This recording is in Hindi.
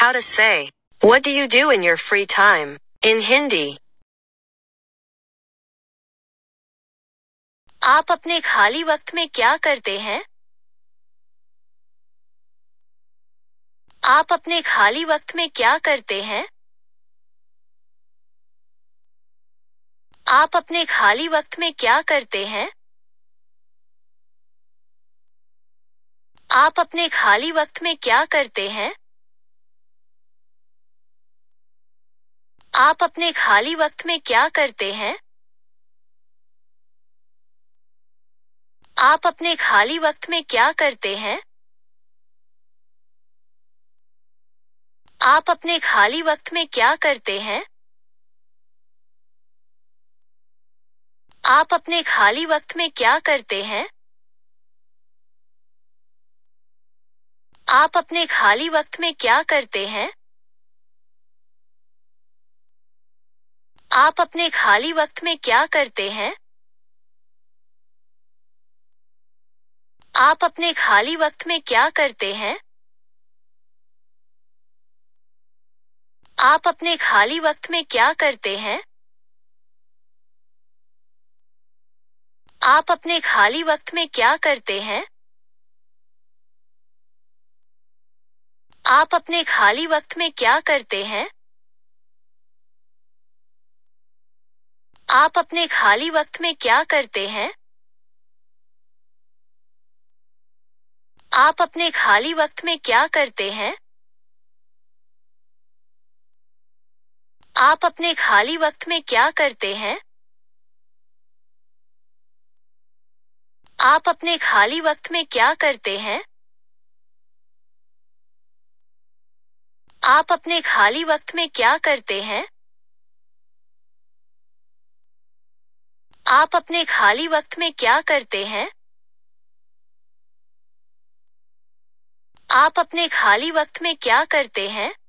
How to say, What do you do in your free time? In Hindi. आप अपने खाली वक्त में क्या करते हैं आप अपने खाली वक्त में क्या करते हैं आप अपने खाली वक्त में क्या करते हैं आप अपने खाली वक्त में क्या करते हैं आप अपने खाली वक्त में क्या करते हैं आप अपने खाली वक्त में क्या करते हैं आप अपने खाली वक्त में क्या करते हैं आप अपने खाली वक्त में क्या करते हैं आप अपने खाली वक्त में क्या करते हैं आप अपने खाली वक्त में क्या करते हैं आप अपने खाली वक्त में क्या करते हैं आप अपने खाली वक्त में क्या करते हैं आप अपने खाली वक्त में क्या करते हैं आप अपने खाली वक्त में क्या करते हैं आप अपने खाली वक्त में क्या करते हैं आप अपने खाली वक्त में क्या करते हैं आप अपने खाली वक्त में क्या करते हैं आप अपने खाली वक्त में क्या करते हैं आप अपने खाली वक्त में क्या करते हैं आप अपने खाली वक्त में क्या करते हैं आप अपने खाली वक्त में क्या करते हैं